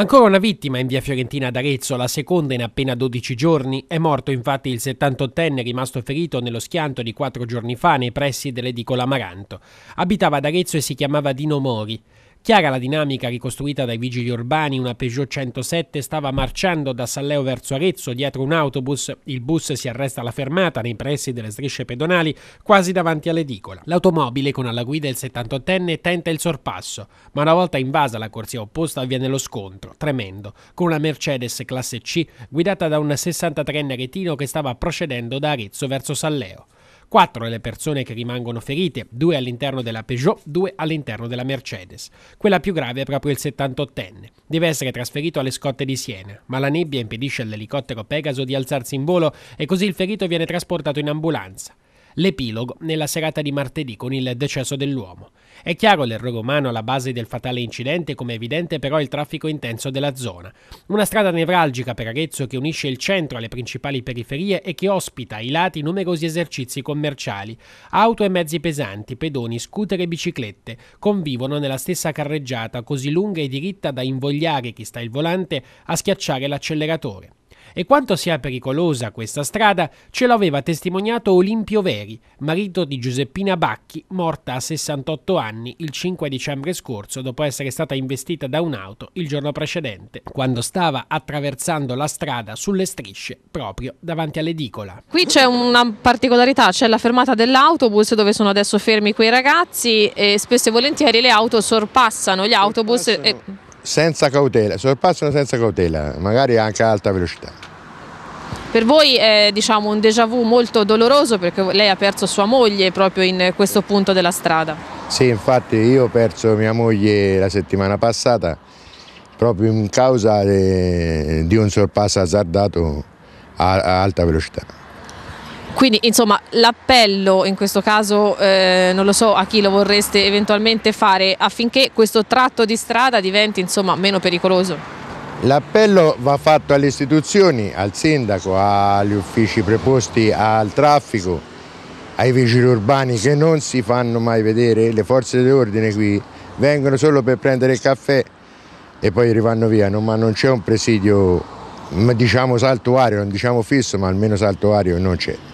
Ancora una vittima in via Fiorentina ad Arezzo, la seconda in appena 12 giorni. È morto infatti il 78enne rimasto ferito nello schianto di quattro giorni fa nei pressi dell'edicola Amaranto. Abitava ad Arezzo e si chiamava Dino Mori. Chiara la dinamica ricostruita dai vigili urbani, una Peugeot 107 stava marciando da Salleo verso Arezzo dietro un autobus, il bus si arresta alla fermata nei pressi delle strisce pedonali quasi davanti all'edicola. L'automobile con alla guida il 78enne tenta il sorpasso, ma una volta invasa la corsia opposta avviene lo scontro, tremendo, con una Mercedes classe C guidata da un 63enne retino che stava procedendo da Arezzo verso Salleo quattro le persone che rimangono ferite, due all'interno della Peugeot, due all'interno della Mercedes. Quella più grave è proprio il 78enne. Deve essere trasferito alle scotte di Siena, ma la nebbia impedisce all'elicottero Pegaso di alzarsi in volo e così il ferito viene trasportato in ambulanza l'epilogo nella serata di martedì con il decesso dell'uomo. È chiaro l'errore umano alla base del fatale incidente, come evidente però il traffico intenso della zona. Una strada nevralgica per Arezzo che unisce il centro alle principali periferie e che ospita ai lati numerosi esercizi commerciali. Auto e mezzi pesanti, pedoni, scooter e biciclette convivono nella stessa carreggiata così lunga e diritta da invogliare chi sta al volante a schiacciare l'acceleratore. E quanto sia pericolosa questa strada ce l'aveva testimoniato Olimpio Veri, marito di Giuseppina Bacchi, morta a 68 anni il 5 dicembre scorso dopo essere stata investita da un'auto il giorno precedente, quando stava attraversando la strada sulle strisce proprio davanti all'edicola. Qui c'è una particolarità, c'è la fermata dell'autobus dove sono adesso fermi quei ragazzi e spesso e volentieri le auto sorpassano gli autobus sorpassano. e senza cautela, sorpassano senza cautela, magari anche a alta velocità. Per voi è diciamo, un déjà vu molto doloroso perché lei ha perso sua moglie proprio in questo punto della strada. Sì, infatti io ho perso mia moglie la settimana passata proprio in causa di un sorpasso azzardato a alta velocità. Quindi insomma l'appello in questo caso, eh, non lo so a chi lo vorreste eventualmente fare affinché questo tratto di strada diventi insomma meno pericoloso? L'appello va fatto alle istituzioni, al sindaco, agli uffici preposti al traffico, ai vigili urbani che non si fanno mai vedere, le forze dell'ordine qui vengono solo per prendere il caffè e poi rivanno via, non, ma non c'è un presidio diciamo saltuario, non diciamo fisso ma almeno saltuario non c'è.